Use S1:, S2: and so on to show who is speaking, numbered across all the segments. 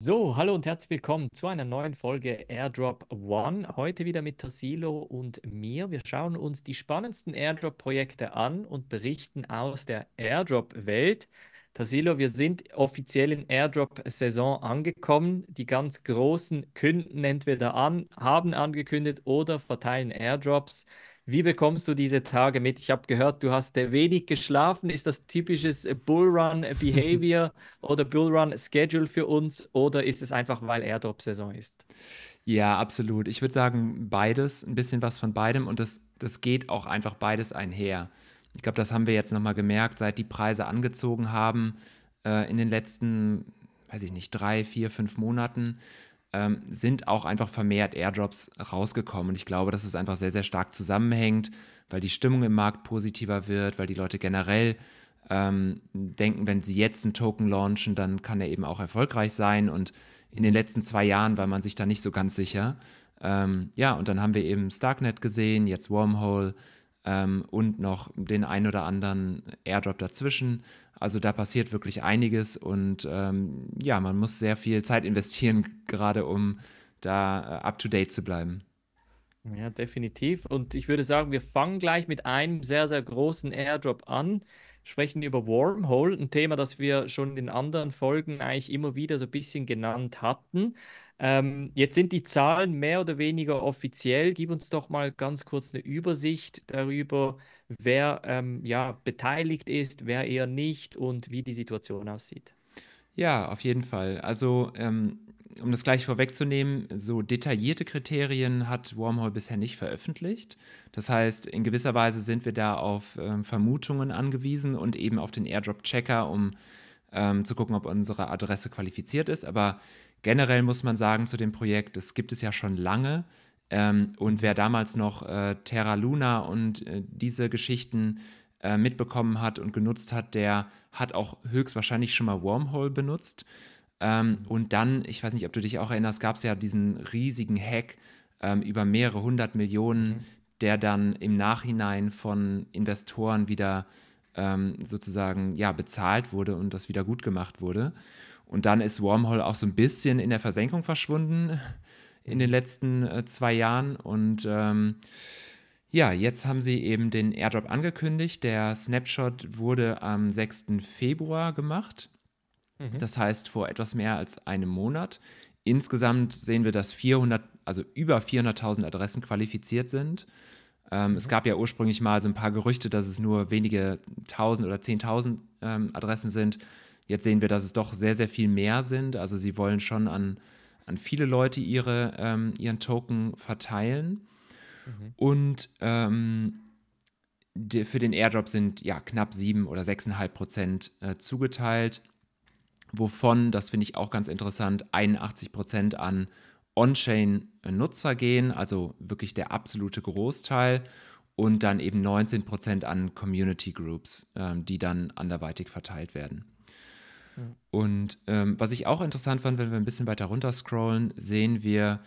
S1: So, hallo und herzlich willkommen zu einer neuen Folge Airdrop One. Heute wieder mit Tassilo und mir. Wir schauen uns die spannendsten Airdrop-Projekte an und berichten aus der Airdrop-Welt. Tassilo, wir sind offiziell in Airdrop-Saison angekommen. Die ganz Großen künden entweder an, haben angekündigt oder verteilen Airdrops. Wie bekommst du diese Tage mit? Ich habe gehört, du hast wenig geschlafen. Ist das typisches Bullrun-Behavior oder Bullrun-Schedule für uns oder ist es einfach, weil Airdrop-Saison ist?
S2: Ja, absolut. Ich würde sagen, beides, ein bisschen was von beidem und das, das geht auch einfach beides einher. Ich glaube, das haben wir jetzt nochmal gemerkt, seit die Preise angezogen haben äh, in den letzten, weiß ich nicht, drei, vier, fünf Monaten ähm, sind auch einfach vermehrt Airdrops rausgekommen. Und ich glaube, dass es einfach sehr, sehr stark zusammenhängt, weil die Stimmung im Markt positiver wird, weil die Leute generell ähm, denken, wenn sie jetzt einen Token launchen, dann kann er eben auch erfolgreich sein. Und in den letzten zwei Jahren war man sich da nicht so ganz sicher. Ähm, ja, und dann haben wir eben Starknet gesehen, jetzt Wormhole ähm, und noch den ein oder anderen Airdrop dazwischen. Also da passiert wirklich einiges und ähm, ja, man muss sehr viel Zeit investieren, gerade um da äh, up-to-date zu bleiben.
S1: Ja, definitiv. Und ich würde sagen, wir fangen gleich mit einem sehr, sehr großen Airdrop an sprechen über Wormhole, ein Thema, das wir schon in anderen Folgen eigentlich immer wieder so ein bisschen genannt hatten. Ähm, jetzt sind die Zahlen mehr oder weniger offiziell. Gib uns doch mal ganz kurz eine Übersicht darüber, wer ähm, ja, beteiligt ist, wer eher nicht und wie die Situation aussieht.
S2: Ja, auf jeden Fall. Also, ähm, um das gleich vorwegzunehmen, so detaillierte Kriterien hat Wormhole bisher nicht veröffentlicht. Das heißt, in gewisser Weise sind wir da auf ähm, Vermutungen angewiesen und eben auf den Airdrop-Checker, um ähm, zu gucken, ob unsere Adresse qualifiziert ist. Aber generell muss man sagen zu dem Projekt, es gibt es ja schon lange. Ähm, und wer damals noch äh, Terra Luna und äh, diese Geschichten äh, mitbekommen hat und genutzt hat, der hat auch höchstwahrscheinlich schon mal Wormhole benutzt. Ähm, und dann, ich weiß nicht, ob du dich auch erinnerst, gab es ja diesen riesigen Hack ähm, über mehrere hundert Millionen, mhm. der dann im Nachhinein von Investoren wieder ähm, sozusagen ja, bezahlt wurde und das wieder gut gemacht wurde. Und dann ist Wormhole auch so ein bisschen in der Versenkung verschwunden in den letzten äh, zwei Jahren. Und ähm, ja, jetzt haben sie eben den Airdrop angekündigt. Der Snapshot wurde am 6. Februar gemacht. Mhm. Das heißt vor etwas mehr als einem Monat. Insgesamt sehen wir, dass 400, also über 400.000 Adressen qualifiziert sind. Ähm, mhm. Es gab ja ursprünglich mal so ein paar Gerüchte, dass es nur wenige 1000 oder 10.000 ähm, Adressen sind. Jetzt sehen wir, dass es doch sehr, sehr viel mehr sind. Also sie wollen schon an an viele Leute ihre, ähm, ihren Token verteilen. Mhm. Und ähm, die, für den Airdrop sind ja knapp 7 oder 6,5 Prozent äh, zugeteilt, wovon, das finde ich auch ganz interessant, 81 Prozent an On-Chain-Nutzer äh, gehen, also wirklich der absolute Großteil und dann eben 19% an Community Groups, äh, die dann anderweitig verteilt werden. Und ähm, was ich auch interessant fand, wenn wir ein bisschen weiter runter scrollen, sehen wir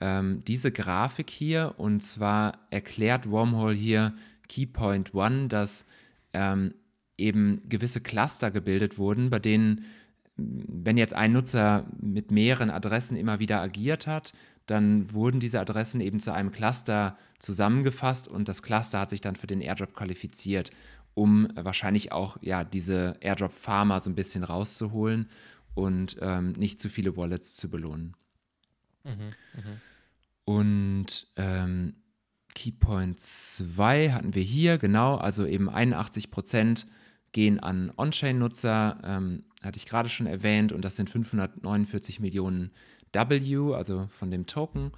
S2: ähm, diese Grafik hier. Und zwar erklärt Wormhole hier Keypoint One, dass ähm, eben gewisse Cluster gebildet wurden, bei denen, wenn jetzt ein Nutzer mit mehreren Adressen immer wieder agiert hat, dann wurden diese Adressen eben zu einem Cluster zusammengefasst und das Cluster hat sich dann für den Airdrop qualifiziert um äh, wahrscheinlich auch ja diese Airdrop-Farmer so ein bisschen rauszuholen und ähm, nicht zu viele Wallets zu belohnen. Mhm, mh. Und ähm, Keypoint 2 hatten wir hier, genau, also eben 81 Prozent gehen an On-Chain-Nutzer, ähm, hatte ich gerade schon erwähnt, und das sind 549 Millionen W, also von dem Token,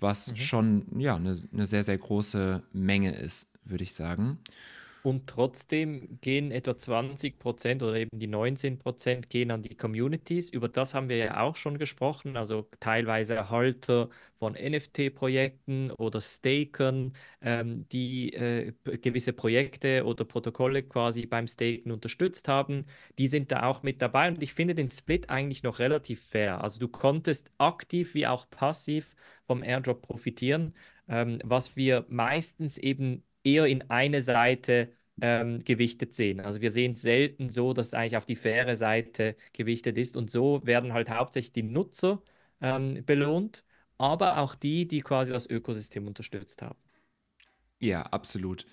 S2: was mhm. schon ja eine ne sehr, sehr große Menge ist, würde ich sagen.
S1: Und trotzdem gehen etwa 20 Prozent oder eben die 19 Prozent gehen an die Communities. Über das haben wir ja auch schon gesprochen. Also teilweise Erhalter von NFT-Projekten oder Stakern, ähm, die äh, gewisse Projekte oder Protokolle quasi beim Staken unterstützt haben. Die sind da auch mit dabei. Und ich finde den Split eigentlich noch relativ fair. Also du konntest aktiv wie auch passiv vom Airdrop profitieren. Ähm, was wir meistens eben eher in eine Seite ähm, gewichtet sehen. Also wir sehen es selten so, dass es eigentlich auf die faire Seite gewichtet ist. Und so werden halt hauptsächlich die Nutzer ähm, belohnt, aber auch die, die quasi das Ökosystem unterstützt haben.
S2: Ja, absolut.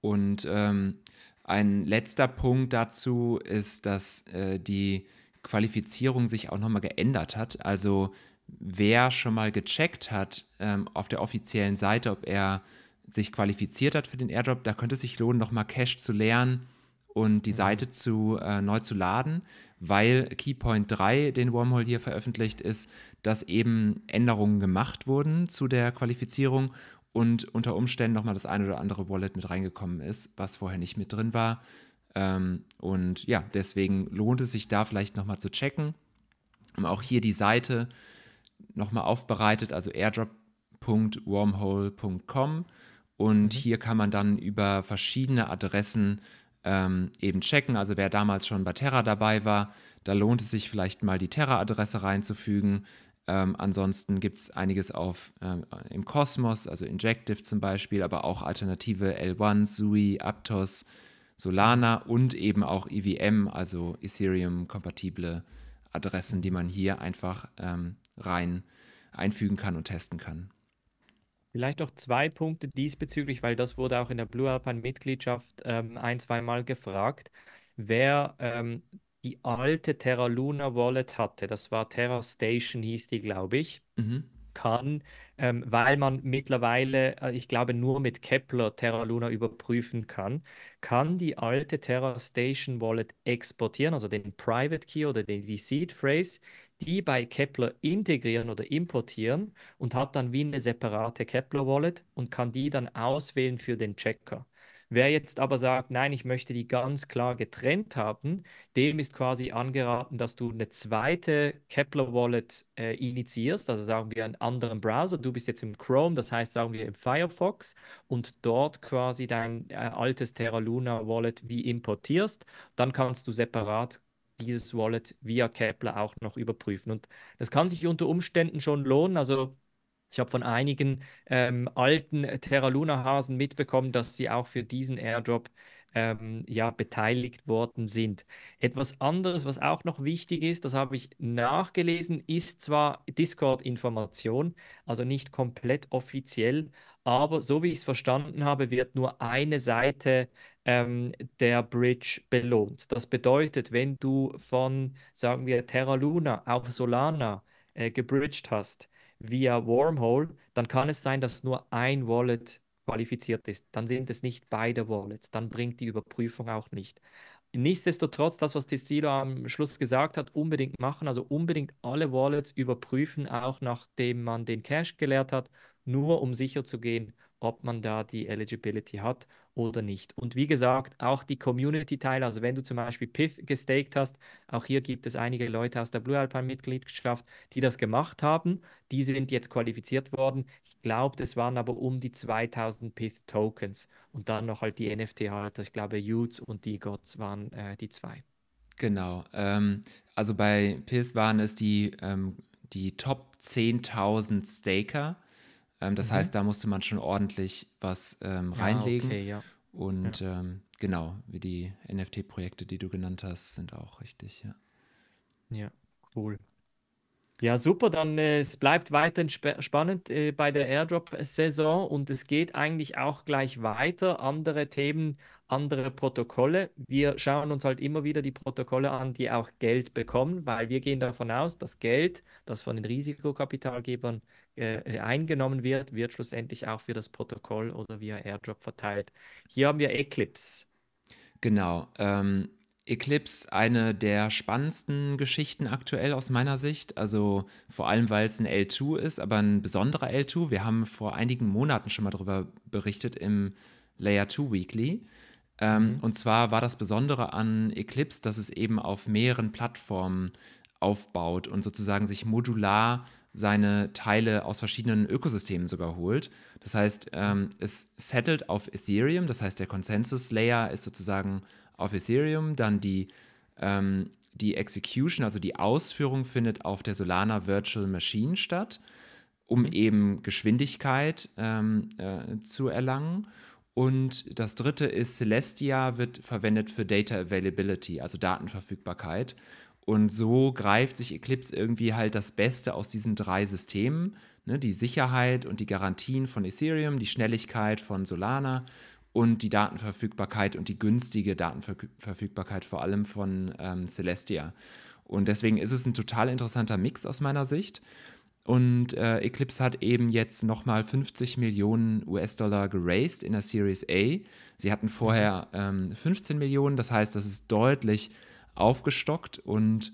S2: Und ähm, ein letzter Punkt dazu ist, dass äh, die Qualifizierung sich auch nochmal geändert hat. Also wer schon mal gecheckt hat ähm, auf der offiziellen Seite, ob er sich qualifiziert hat für den Airdrop, da könnte es sich lohnen, nochmal Cache zu leeren und die mhm. Seite zu, äh, neu zu laden, weil Keypoint 3, den Wormhole hier veröffentlicht ist, dass eben Änderungen gemacht wurden zu der Qualifizierung und unter Umständen nochmal das eine oder andere Wallet mit reingekommen ist, was vorher nicht mit drin war. Ähm, und ja, deswegen lohnt es sich da vielleicht nochmal zu checken. Haben auch hier die Seite nochmal aufbereitet, also airdrop.wormhole.com und mhm. hier kann man dann über verschiedene Adressen ähm, eben checken. Also wer damals schon bei Terra dabei war, da lohnt es sich vielleicht mal die Terra-Adresse reinzufügen. Ähm, ansonsten gibt es einiges auf ähm, im Kosmos, also Injective zum Beispiel, aber auch alternative L1, Sui, Aptos, Solana und eben auch EVM, also Ethereum-kompatible Adressen, die man hier einfach ähm, rein einfügen kann und testen kann.
S1: Vielleicht noch zwei Punkte diesbezüglich, weil das wurde auch in der Blue Alpine Mitgliedschaft ähm, ein, zweimal gefragt. Wer ähm, die alte Terra Luna Wallet hatte, das war Terra Station, hieß die, glaube ich, mhm. kann, ähm, weil man mittlerweile, äh, ich glaube, nur mit Kepler Terra Luna überprüfen kann, kann die alte Terra Station Wallet exportieren, also den Private Key oder den, die Seed Phrase, die bei Kepler integrieren oder importieren und hat dann wie eine separate Kepler-Wallet und kann die dann auswählen für den Checker. Wer jetzt aber sagt, nein, ich möchte die ganz klar getrennt haben, dem ist quasi angeraten, dass du eine zweite Kepler-Wallet äh, initiierst, also sagen wir einen anderen Browser. Du bist jetzt im Chrome, das heißt, sagen wir im Firefox und dort quasi dein äh, altes Terra Luna-Wallet wie importierst. Dann kannst du separat dieses Wallet via Kepler auch noch überprüfen. Und das kann sich unter Umständen schon lohnen. Also ich habe von einigen ähm, alten Terra Luna Hasen mitbekommen, dass sie auch für diesen Airdrop ähm, ja, beteiligt worden sind. Etwas anderes, was auch noch wichtig ist, das habe ich nachgelesen, ist zwar Discord-Information, also nicht komplett offiziell, aber so wie ich es verstanden habe, wird nur eine Seite ähm, der Bridge belohnt. Das bedeutet, wenn du von, sagen wir, Terra Luna auf Solana äh, gebridged hast via Wormhole, dann kann es sein, dass nur ein Wallet qualifiziert ist. Dann sind es nicht beide Wallets. Dann bringt die Überprüfung auch nicht. Nichtsdestotrotz, das, was Tessilo am Schluss gesagt hat, unbedingt machen. Also unbedingt alle Wallets überprüfen, auch nachdem man den Cash geleert hat, nur um sicher zu gehen, ob man da die Eligibility hat oder nicht. Und wie gesagt, auch die Community-Teile, also wenn du zum Beispiel Pith gestaked hast, auch hier gibt es einige Leute aus der Blue Alpine-Mitgliedschaft, die das gemacht haben. Die sind jetzt qualifiziert worden. Ich glaube, das waren aber um die 2000 Pith-Tokens. Und dann noch halt die NFT-Halter. Ich glaube, Utes und die Gods waren äh, die
S2: zwei. Genau. Ähm, also bei Pith waren es die, ähm, die Top 10.000 Staker ähm, das mhm. heißt, da musste man schon ordentlich was ähm, reinlegen. Ja, okay, ja. Und ja. Ähm, genau, wie die NFT-Projekte, die du genannt hast, sind auch richtig, ja. Ja, cool. Ja, super.
S1: Dann äh, es bleibt weiterhin sp spannend äh, bei der Airdrop-Saison und es geht eigentlich auch gleich weiter. Andere Themen, andere Protokolle. Wir schauen uns halt immer wieder die Protokolle an, die auch Geld bekommen, weil wir gehen davon aus, dass Geld, das von den Risikokapitalgebern äh, eingenommen wird, wird schlussendlich auch für das Protokoll oder
S2: via AirDrop verteilt. Hier haben wir Eclipse. Genau. Ähm, Eclipse, eine der spannendsten Geschichten aktuell aus meiner Sicht. Also vor allem, weil es ein L2 ist, aber ein besonderer L2. Wir haben vor einigen Monaten schon mal darüber berichtet im Layer 2 Weekly. Ähm, mhm. Und zwar war das Besondere an Eclipse, dass es eben auf mehreren Plattformen aufbaut und sozusagen sich modular seine Teile aus verschiedenen Ökosystemen sogar holt. Das heißt, ähm, es settelt auf Ethereum, das heißt, der Consensus-Layer ist sozusagen auf Ethereum, dann die, ähm, die Execution, also die Ausführung findet auf der Solana Virtual Machine statt, um mhm. eben Geschwindigkeit ähm, äh, zu erlangen. Und das dritte ist, Celestia wird verwendet für Data Availability, also Datenverfügbarkeit. Und so greift sich Eclipse irgendwie halt das Beste aus diesen drei Systemen, ne, die Sicherheit und die Garantien von Ethereum, die Schnelligkeit von Solana und die Datenverfügbarkeit und die günstige Datenverfügbarkeit vor allem von ähm, Celestia. Und deswegen ist es ein total interessanter Mix aus meiner Sicht. Und äh, Eclipse hat eben jetzt nochmal 50 Millionen US-Dollar geraced in der Series A. Sie hatten mhm. vorher ähm, 15 Millionen, das heißt, das ist deutlich aufgestockt. Und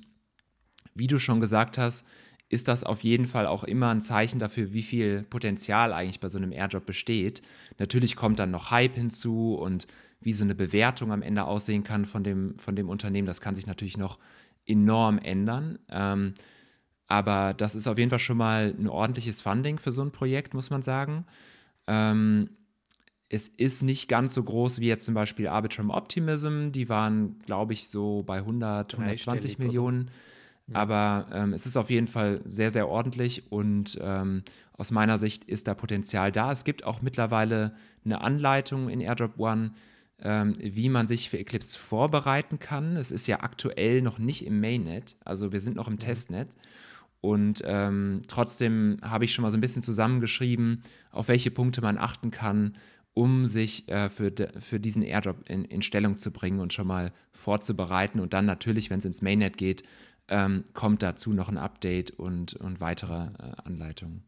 S2: wie du schon gesagt hast, ist das auf jeden Fall auch immer ein Zeichen dafür, wie viel Potenzial eigentlich bei so einem Airdrop besteht. Natürlich kommt dann noch Hype hinzu und wie so eine Bewertung am Ende aussehen kann von dem, von dem Unternehmen, das kann sich natürlich noch enorm ändern. Ähm, aber das ist auf jeden Fall schon mal ein ordentliches Funding für so ein Projekt, muss man sagen. Ähm, es ist nicht ganz so groß wie jetzt zum Beispiel Arbitrum Optimism. Die waren, glaube ich, so bei 100, 120 Millionen. Ja. Aber ähm, es ist auf jeden Fall sehr, sehr ordentlich und ähm, aus meiner Sicht ist da Potenzial da. Es gibt auch mittlerweile eine Anleitung in Airdrop One, ähm, wie man sich für Eclipse vorbereiten kann. Es ist ja aktuell noch nicht im Mainnet, also wir sind noch im mhm. Testnet. Und ähm, trotzdem habe ich schon mal so ein bisschen zusammengeschrieben, auf welche Punkte man achten kann um sich äh, für, de, für diesen Airdrop in, in, Stellung zu bringen und schon mal vorzubereiten. Und dann natürlich, wenn es ins Mainnet geht, ähm, kommt dazu noch ein Update und, und weitere äh, Anleitungen.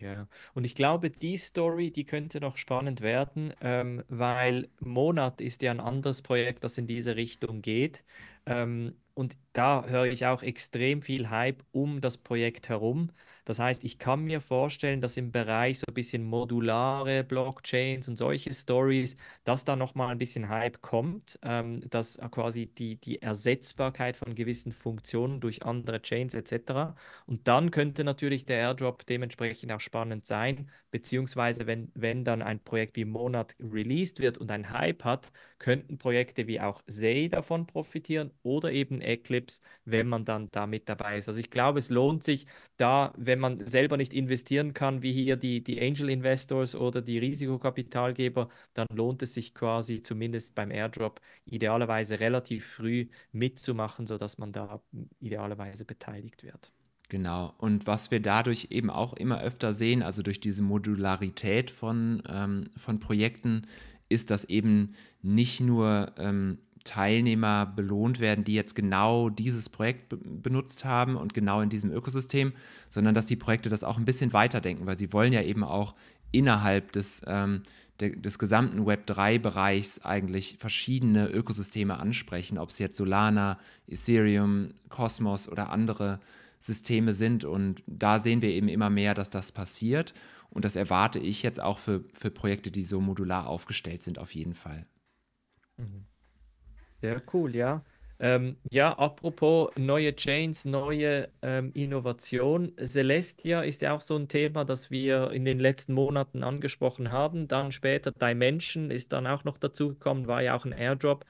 S1: Ja, und ich glaube, die Story, die könnte noch spannend werden, ähm, weil Monat ist ja ein anderes Projekt, das in diese Richtung geht. Ähm, und da höre ich auch extrem viel Hype um das Projekt herum. Das heißt, ich kann mir vorstellen, dass im Bereich so ein bisschen modulare Blockchains und solche Stories, dass da nochmal ein bisschen Hype kommt, ähm, dass quasi die, die Ersetzbarkeit von gewissen Funktionen durch andere Chains etc. Und dann könnte natürlich der Airdrop dementsprechend auch spannend sein, beziehungsweise wenn, wenn dann ein Projekt wie Monat released wird und ein Hype hat, könnten Projekte wie auch Say davon profitieren oder eben Eclipse, wenn man dann da mit dabei ist. Also ich glaube, es lohnt sich da, wenn man selber nicht investieren kann, wie hier die, die Angel Investors oder die Risikokapitalgeber, dann lohnt es sich quasi zumindest beim Airdrop idealerweise relativ früh mitzumachen, sodass man da idealerweise beteiligt wird.
S2: Genau. Und was wir dadurch eben auch immer öfter sehen, also durch diese Modularität von, ähm, von Projekten, ist, dass eben nicht nur ähm, Teilnehmer belohnt werden, die jetzt genau dieses Projekt benutzt haben und genau in diesem Ökosystem, sondern dass die Projekte das auch ein bisschen weiterdenken, weil sie wollen ja eben auch innerhalb des, ähm, de des gesamten Web3-Bereichs eigentlich verschiedene Ökosysteme ansprechen, ob es jetzt Solana, Ethereum, Cosmos oder andere Systeme sind. Und da sehen wir eben immer mehr, dass das passiert. Und das erwarte ich jetzt auch für, für Projekte, die so modular aufgestellt sind, auf jeden Fall. Mhm.
S1: Sehr cool, ja. Ähm, ja, apropos neue Chains, neue ähm, Innovation. Celestia ist ja auch so ein Thema, das wir in den letzten Monaten angesprochen haben. Dann später Dimension ist dann auch noch dazugekommen, war ja auch ein Airdrop.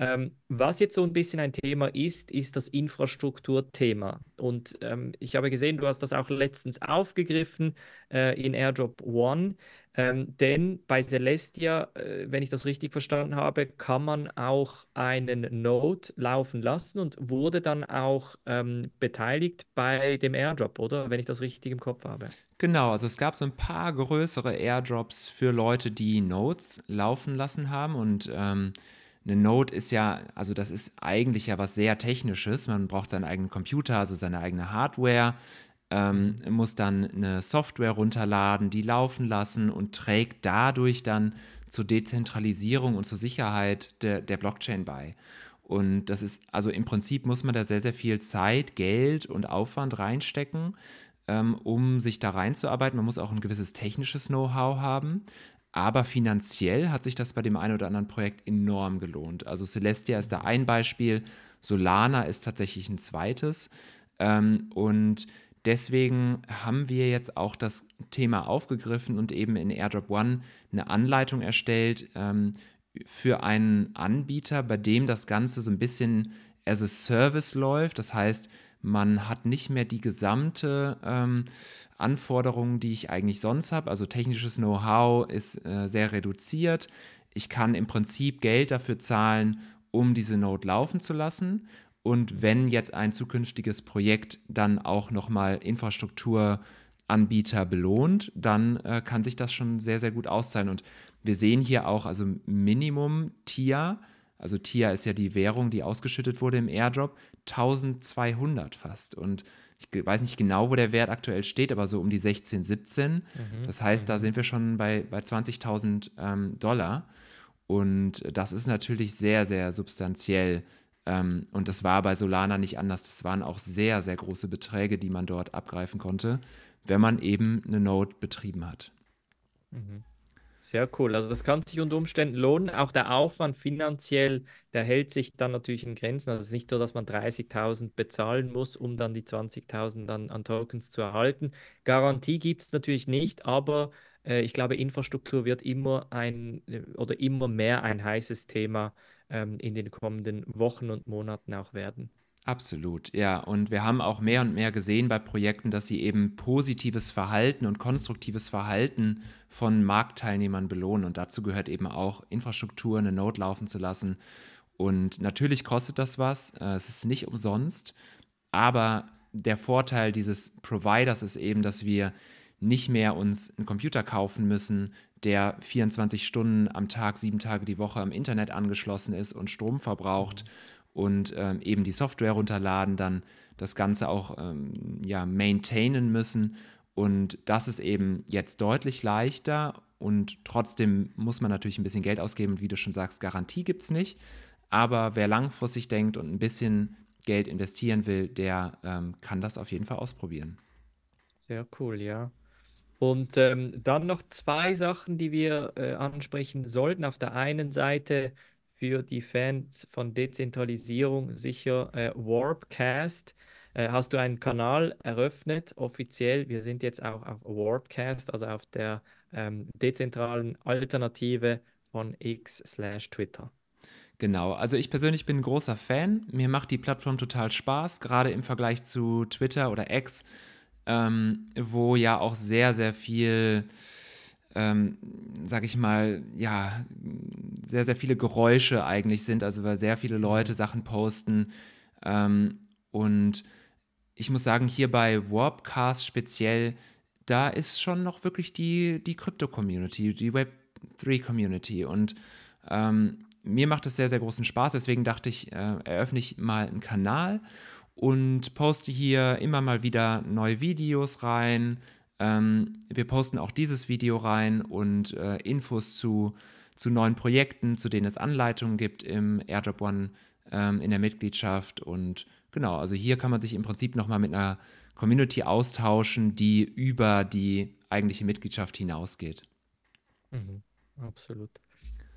S1: Ähm, was jetzt so ein bisschen ein Thema ist, ist das Infrastrukturthema. Und ähm, ich habe gesehen, du hast das auch letztens aufgegriffen äh, in Airdrop One. Ähm, denn bei Celestia, äh, wenn ich das richtig verstanden habe, kann man auch einen Node laufen lassen und wurde dann auch ähm, beteiligt bei dem Airdrop, oder? Wenn ich das richtig im Kopf habe.
S2: Genau, also es gab so ein paar größere Airdrops für Leute, die Nodes laufen lassen haben und ähm, eine Node ist ja, also das ist eigentlich ja was sehr Technisches. Man braucht seinen eigenen Computer, also seine eigene Hardware, ähm, muss dann eine Software runterladen, die laufen lassen und trägt dadurch dann zur Dezentralisierung und zur Sicherheit der, der Blockchain bei. Und das ist, also im Prinzip muss man da sehr, sehr viel Zeit, Geld und Aufwand reinstecken, ähm, um sich da reinzuarbeiten. Man muss auch ein gewisses technisches Know-how haben. Aber finanziell hat sich das bei dem einen oder anderen Projekt enorm gelohnt. Also Celestia ist da mhm. ein Beispiel, Solana ist tatsächlich ein zweites. Ähm, und deswegen haben wir jetzt auch das Thema aufgegriffen und eben in Airdrop One eine Anleitung erstellt ähm, für einen Anbieter, bei dem das Ganze so ein bisschen as a Service läuft. Das heißt, man hat nicht mehr die gesamte ähm, Anforderung, die ich eigentlich sonst habe. Also technisches Know-how ist äh, sehr reduziert. Ich kann im Prinzip Geld dafür zahlen, um diese Node laufen zu lassen. Und wenn jetzt ein zukünftiges Projekt dann auch nochmal Infrastrukturanbieter belohnt, dann äh, kann sich das schon sehr, sehr gut auszahlen. Und wir sehen hier auch, also Minimum tier also TIA ist ja die Währung, die ausgeschüttet wurde im Airdrop, 1200 fast. Und ich weiß nicht genau, wo der Wert aktuell steht, aber so um die 16, 17. Mhm. Das heißt, mhm. da sind wir schon bei, bei 20.000 ähm, Dollar. Und das ist natürlich sehr, sehr substanziell. Ähm, und das war bei Solana nicht anders. Das waren auch sehr, sehr große Beträge, die man dort abgreifen konnte, wenn man eben eine Node betrieben hat.
S1: Mhm. Sehr cool. Also das kann sich unter Umständen lohnen. Auch der Aufwand finanziell, der hält sich dann natürlich in Grenzen. Also es ist nicht so, dass man 30.000 bezahlen muss, um dann die 20.000 an, an Tokens zu erhalten. Garantie gibt es natürlich nicht, aber äh, ich glaube, Infrastruktur wird immer ein äh, oder immer mehr ein heißes Thema ähm, in den kommenden Wochen und Monaten auch werden.
S2: Absolut, ja. Und wir haben auch mehr und mehr gesehen bei Projekten, dass sie eben positives Verhalten und konstruktives Verhalten von Marktteilnehmern belohnen. Und dazu gehört eben auch, Infrastruktur, eine Node laufen zu lassen. Und natürlich kostet das was, äh, es ist nicht umsonst. Aber der Vorteil dieses Providers ist eben, dass wir nicht mehr uns einen Computer kaufen müssen, der 24 Stunden am Tag, sieben Tage die Woche am Internet angeschlossen ist und Strom verbraucht und ähm, eben die Software runterladen, dann das Ganze auch ähm, ja, maintainen müssen. Und das ist eben jetzt deutlich leichter und trotzdem muss man natürlich ein bisschen Geld ausgeben. Und wie du schon sagst, Garantie gibt es nicht. Aber wer langfristig denkt und ein bisschen Geld investieren will, der ähm, kann das auf jeden Fall ausprobieren.
S1: Sehr cool, ja. Und ähm, dann noch zwei Sachen, die wir äh, ansprechen sollten. Auf der einen Seite für die Fans von Dezentralisierung sicher äh, Warpcast. Äh, hast du einen Kanal eröffnet, offiziell? Wir sind jetzt auch auf Warpcast, also auf der ähm, dezentralen
S2: Alternative von X Twitter. Genau, also ich persönlich bin ein großer Fan. Mir macht die Plattform total Spaß, gerade im Vergleich zu Twitter oder X ähm, wo ja auch sehr, sehr viel, ähm, sag ich mal, ja, sehr, sehr viele Geräusche eigentlich sind, also weil sehr viele Leute Sachen posten. Ähm, und ich muss sagen, hier bei Warpcast speziell, da ist schon noch wirklich die, krypto community die Web3-Community. Und ähm, mir macht das sehr, sehr großen Spaß. Deswegen dachte ich, äh, eröffne ich mal einen Kanal und poste hier immer mal wieder neue Videos rein. Ähm, wir posten auch dieses Video rein und äh, Infos zu, zu neuen Projekten, zu denen es Anleitungen gibt im Airdrop One ähm, in der Mitgliedschaft. Und genau, also hier kann man sich im Prinzip nochmal mit einer Community austauschen, die über die eigentliche Mitgliedschaft hinausgeht.
S1: Mhm, absolut.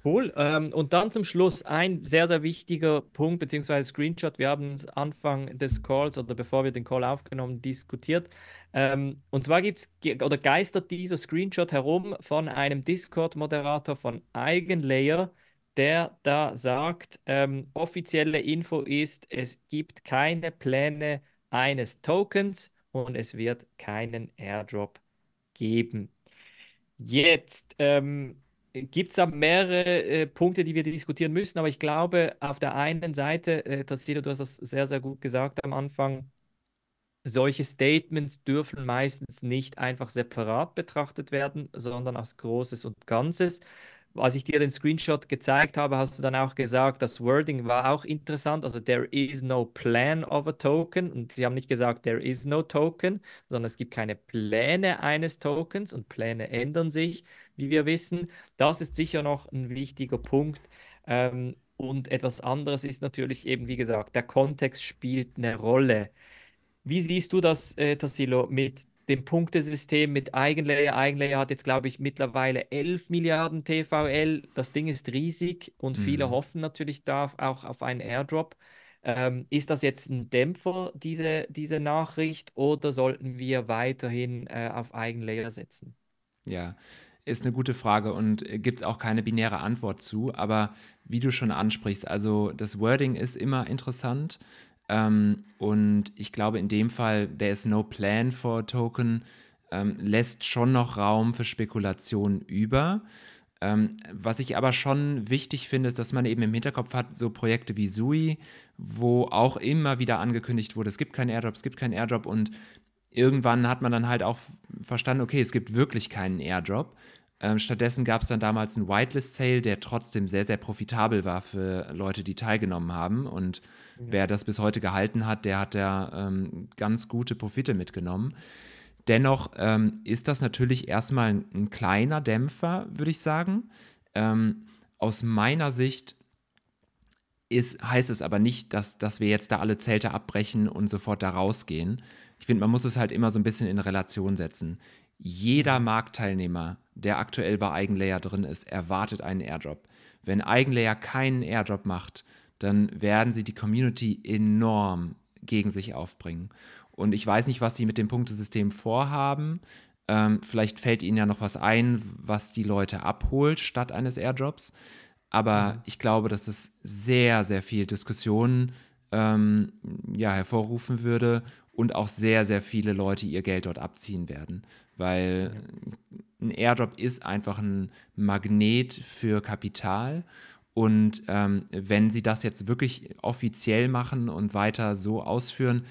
S1: Cool. Ähm, und dann zum Schluss ein sehr, sehr wichtiger Punkt beziehungsweise Screenshot. Wir haben es Anfang des Calls oder bevor wir den Call aufgenommen diskutiert. Ähm, und zwar gibt es oder geistert dieser Screenshot herum von einem Discord-Moderator von Eigenlayer, der da sagt, ähm, offizielle Info ist, es gibt keine Pläne eines Tokens und es wird keinen Airdrop geben. Jetzt, ähm, gibt es da mehrere äh, Punkte, die wir diskutieren müssen, aber ich glaube, auf der einen Seite, äh, Tassilo, du hast das sehr, sehr gut gesagt am Anfang, solche Statements dürfen meistens nicht einfach separat betrachtet werden, sondern als Großes und Ganzes als ich dir den Screenshot gezeigt habe, hast du dann auch gesagt, das Wording war auch interessant. Also, there is no plan of a token. Und sie haben nicht gesagt, there is no token, sondern es gibt keine Pläne eines Tokens und Pläne ändern sich, wie wir wissen. Das ist sicher noch ein wichtiger Punkt. Ähm, und etwas anderes ist natürlich eben, wie gesagt, der Kontext spielt eine Rolle. Wie siehst du das, äh, Tassilo, mit dem Punktesystem mit Eigenlayer. Eigenlayer hat jetzt, glaube ich, mittlerweile 11 Milliarden TVL. Das Ding ist riesig und mhm. viele hoffen natürlich da auch auf einen Airdrop. Ähm, ist das jetzt ein Dämpfer, diese, diese Nachricht, oder sollten wir weiterhin äh, auf Eigenlayer setzen?
S2: Ja, ist eine gute Frage und äh, gibt es auch keine binäre Antwort zu. Aber wie du schon ansprichst, also das Wording ist immer interessant. Ähm, und ich glaube, in dem Fall, there is no plan for a token, ähm, lässt schon noch Raum für Spekulationen über. Ähm, was ich aber schon wichtig finde, ist, dass man eben im Hinterkopf hat, so Projekte wie Sui, wo auch immer wieder angekündigt wurde, es gibt keinen Airdrop, es gibt keinen Airdrop und irgendwann hat man dann halt auch verstanden, okay, es gibt wirklich keinen Airdrop. Ähm, stattdessen gab es dann damals einen Whitelist-Sale, der trotzdem sehr, sehr profitabel war für Leute, die teilgenommen haben. Und ja. wer das bis heute gehalten hat, der hat da ähm, ganz gute Profite mitgenommen. Dennoch ähm, ist das natürlich erstmal ein, ein kleiner Dämpfer, würde ich sagen. Ähm, aus meiner Sicht ist, heißt es aber nicht, dass, dass wir jetzt da alle Zelte abbrechen und sofort da rausgehen. Ich finde, man muss es halt immer so ein bisschen in Relation setzen. Jeder mhm. Marktteilnehmer der aktuell bei Eigenlayer drin ist, erwartet einen Airdrop. Wenn Eigenlayer keinen Airdrop macht, dann werden sie die Community enorm gegen sich aufbringen. Und ich weiß nicht, was sie mit dem Punktesystem vorhaben. Ähm, vielleicht fällt ihnen ja noch was ein, was die Leute abholt statt eines Airdrops. Aber mhm. ich glaube, dass es sehr, sehr viel Diskussionen ähm, ja, hervorrufen würde und auch sehr, sehr viele Leute ihr Geld dort abziehen werden, weil ein Airdrop ist einfach ein Magnet für Kapital. Und ähm, wenn sie das jetzt wirklich offiziell machen und weiter so ausführen,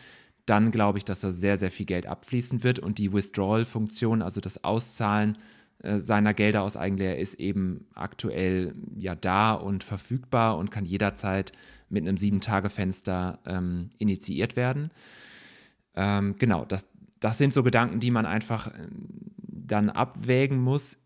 S2: dann glaube ich, dass da sehr, sehr viel Geld abfließen wird. Und die Withdrawal-Funktion, also das Auszahlen äh, seiner Gelder aus Eigenlehr, ist eben aktuell ja da und verfügbar und kann jederzeit mit einem Sieben-Tage-Fenster ähm, initiiert werden. Ähm, genau, das, das sind so Gedanken, die man einfach äh, dann abwägen muss.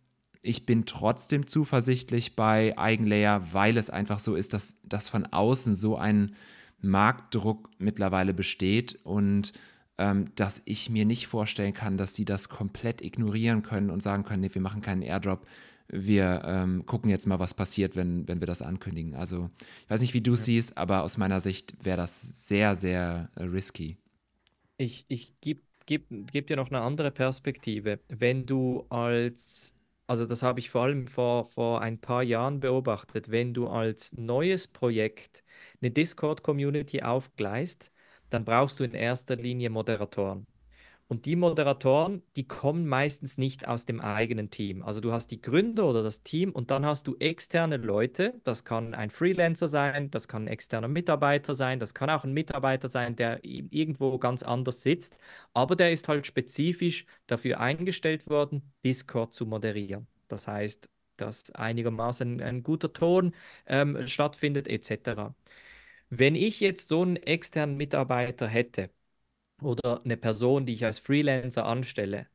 S2: Ich bin trotzdem zuversichtlich bei Eigenlayer, weil es einfach so ist, dass, dass von außen so ein Marktdruck mittlerweile besteht und ähm, dass ich mir nicht vorstellen kann, dass sie das komplett ignorieren können und sagen können, nee, wir machen keinen Airdrop, wir ähm, gucken jetzt mal, was passiert, wenn, wenn wir das ankündigen. Also ich weiß nicht, wie du ja. siehst, aber aus meiner Sicht wäre das sehr, sehr risky
S1: ich, ich gebe geb, geb dir noch eine andere Perspektive. Wenn du als, also das habe ich vor allem vor, vor ein paar Jahren beobachtet, wenn du als neues Projekt eine Discord-Community aufgleist, dann brauchst du in erster Linie Moderatoren. Und die Moderatoren, die kommen meistens nicht aus dem eigenen Team. Also du hast die Gründer oder das Team und dann hast du externe Leute. Das kann ein Freelancer sein, das kann ein externer Mitarbeiter sein, das kann auch ein Mitarbeiter sein, der irgendwo ganz anders sitzt. Aber der ist halt spezifisch dafür eingestellt worden, Discord zu moderieren. Das heißt, dass einigermaßen ein, guter Ton ähm, stattfindet etc. Wenn ich jetzt so einen externen Mitarbeiter hätte, oder eine Person, die ich als Freelancer anstelle,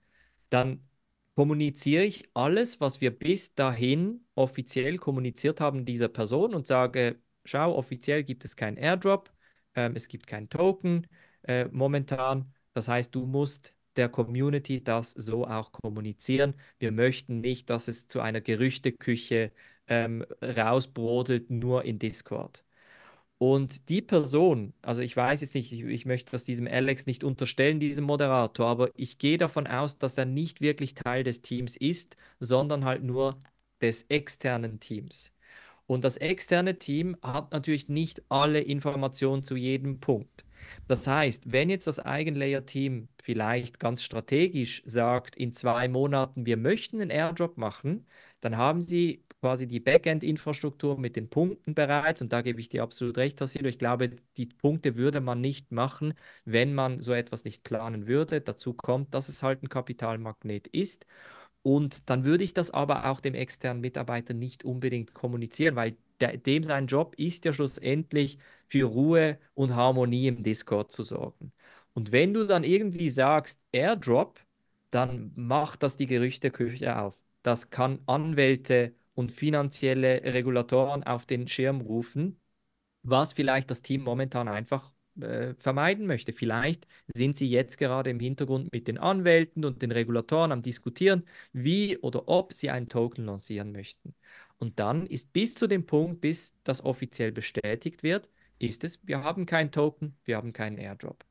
S1: dann kommuniziere ich alles, was wir bis dahin offiziell kommuniziert haben, dieser Person und sage, schau, offiziell gibt es keinen Airdrop, ähm, es gibt keinen Token äh, momentan. Das heißt, du musst der Community das so auch kommunizieren. Wir möchten nicht, dass es zu einer Gerüchteküche ähm, rausbrodelt, nur in Discord. Und die Person, also ich weiß jetzt nicht, ich, ich, möchte das diesem Alex nicht unterstellen, diesem Moderator, aber ich gehe davon aus, dass er nicht wirklich Teil des Teams ist, sondern halt nur des externen Teams. Und das externe Team hat natürlich nicht alle Informationen zu jedem Punkt. Das heißt, wenn jetzt das Eigenlayer-Team vielleicht ganz strategisch sagt, in zwei Monaten, wir möchten einen Airdrop machen, dann haben sie quasi die Backend-Infrastruktur mit den Punkten bereits. Und da gebe ich dir absolut recht, Tassilo. Ich glaube, die Punkte würde man nicht machen, wenn man so etwas nicht planen würde. Dazu kommt, dass es halt ein Kapitalmagnet ist. Und dann würde ich das aber auch dem externen Mitarbeiter nicht unbedingt kommunizieren, weil der, dem sein Job ist ja schlussendlich für Ruhe und Harmonie im Discord zu sorgen. Und wenn du dann irgendwie sagst Airdrop, dann macht das die Gerüchteküche auf. Das kann Anwälte und finanzielle Regulatoren auf den Schirm rufen, was vielleicht das Team momentan einfach äh, vermeiden möchte. Vielleicht sind sie jetzt gerade im Hintergrund mit den Anwälten und den Regulatoren am Diskutieren, wie oder ob sie einen Token lancieren möchten. Und dann ist bis zu dem Punkt, bis das offiziell bestätigt wird, ist es, wir haben keinen Token, wir haben keinen Airdrop.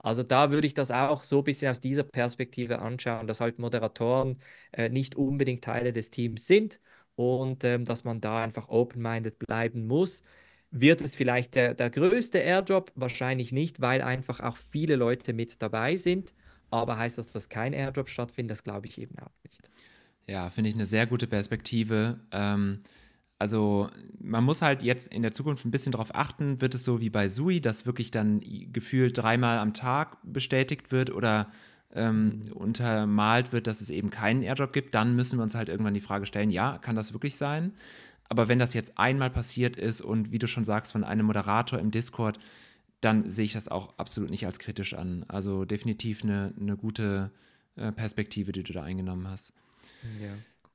S1: Also da würde ich das auch so ein bisschen aus dieser Perspektive anschauen, dass halt Moderatoren äh, nicht unbedingt Teile des Teams sind und ähm, dass man da einfach open-minded bleiben muss. Wird es vielleicht der, der größte Airdrop? Wahrscheinlich nicht, weil einfach auch viele Leute mit dabei sind. Aber heißt das, dass kein Airdrop stattfindet? Das glaube ich eben auch nicht.
S2: Ja, finde ich eine sehr gute Perspektive. Ähm, also man muss halt jetzt in der Zukunft ein bisschen darauf achten, wird es so wie bei Sui, dass wirklich dann gefühlt dreimal am Tag bestätigt wird oder ähm, mhm. untermalt wird, dass es eben keinen Airdrop gibt, dann müssen wir uns halt irgendwann die Frage stellen, ja, kann das wirklich sein? Aber wenn das jetzt einmal passiert ist und wie du schon sagst, von einem Moderator im Discord, dann sehe ich das auch absolut nicht als kritisch an. Also definitiv eine, eine gute äh, Perspektive, die du da eingenommen hast. Ja,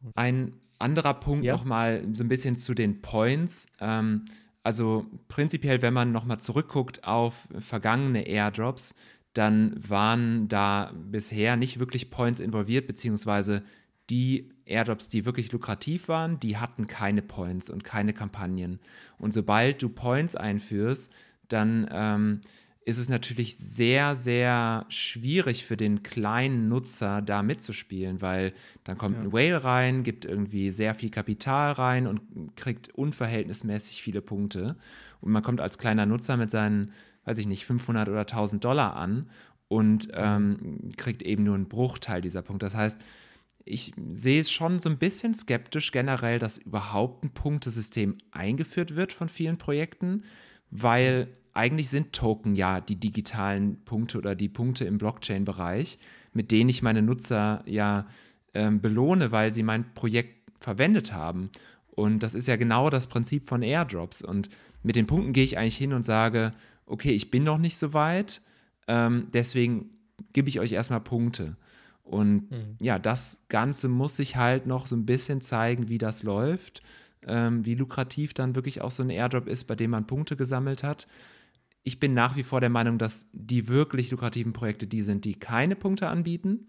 S2: cool. Ein anderer Punkt ja. nochmal so ein bisschen zu den Points. Ähm, also prinzipiell, wenn man nochmal zurückguckt auf vergangene Airdrops, dann waren da bisher nicht wirklich Points involviert, beziehungsweise die Airdrops, die wirklich lukrativ waren, die hatten keine Points und keine Kampagnen. Und sobald du Points einführst, dann ähm, ist es natürlich sehr, sehr schwierig für den kleinen Nutzer da mitzuspielen, weil dann kommt ja. ein Whale rein, gibt irgendwie sehr viel Kapital rein und kriegt unverhältnismäßig viele Punkte und man kommt als kleiner Nutzer mit seinen, weiß ich nicht, 500 oder 1000 Dollar an und ähm, kriegt eben nur einen Bruchteil dieser Punkte. Das heißt, ich sehe es schon so ein bisschen skeptisch generell, dass überhaupt ein Punktesystem eingeführt wird von vielen Projekten, weil eigentlich sind Token ja die digitalen Punkte oder die Punkte im Blockchain-Bereich, mit denen ich meine Nutzer ja ähm, belohne, weil sie mein Projekt verwendet haben. Und das ist ja genau das Prinzip von Airdrops. Und mit den Punkten gehe ich eigentlich hin und sage, okay, ich bin noch nicht so weit, ähm, deswegen gebe ich euch erstmal Punkte. Und mhm. ja, das Ganze muss sich halt noch so ein bisschen zeigen, wie das läuft, ähm, wie lukrativ dann wirklich auch so ein Airdrop ist, bei dem man Punkte gesammelt hat. Ich bin nach wie vor der Meinung, dass die wirklich lukrativen Projekte die sind, die keine Punkte anbieten.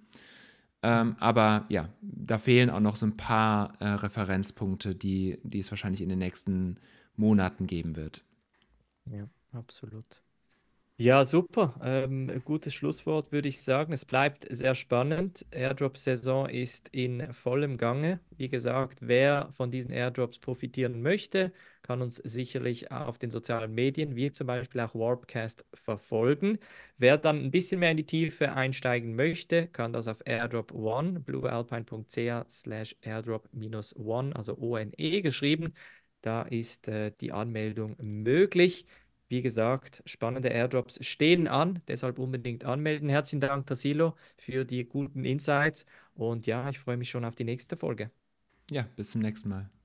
S2: Ähm, aber ja, da fehlen auch noch so ein paar äh, Referenzpunkte, die, die es wahrscheinlich in den nächsten Jahren Monaten geben wird.
S1: Ja, absolut. Ja, super. Ähm, gutes Schlusswort würde ich sagen. Es bleibt sehr spannend. Airdrop-Saison ist in vollem Gange. Wie gesagt, wer von diesen Airdrops profitieren möchte, kann uns sicherlich auf den sozialen Medien, wie zum Beispiel auch Warpcast, verfolgen. Wer dann ein bisschen mehr in die Tiefe einsteigen möchte, kann das auf Airdrop One, bluealpine.ch slash airdrop-one, also O-N-E geschrieben, da ist äh, die Anmeldung möglich. Wie gesagt, spannende Airdrops stehen an, deshalb unbedingt anmelden. Herzlichen Dank, Tassilo, für die guten Insights. Und ja, ich freue mich schon auf die nächste Folge.
S2: Ja, bis zum nächsten Mal.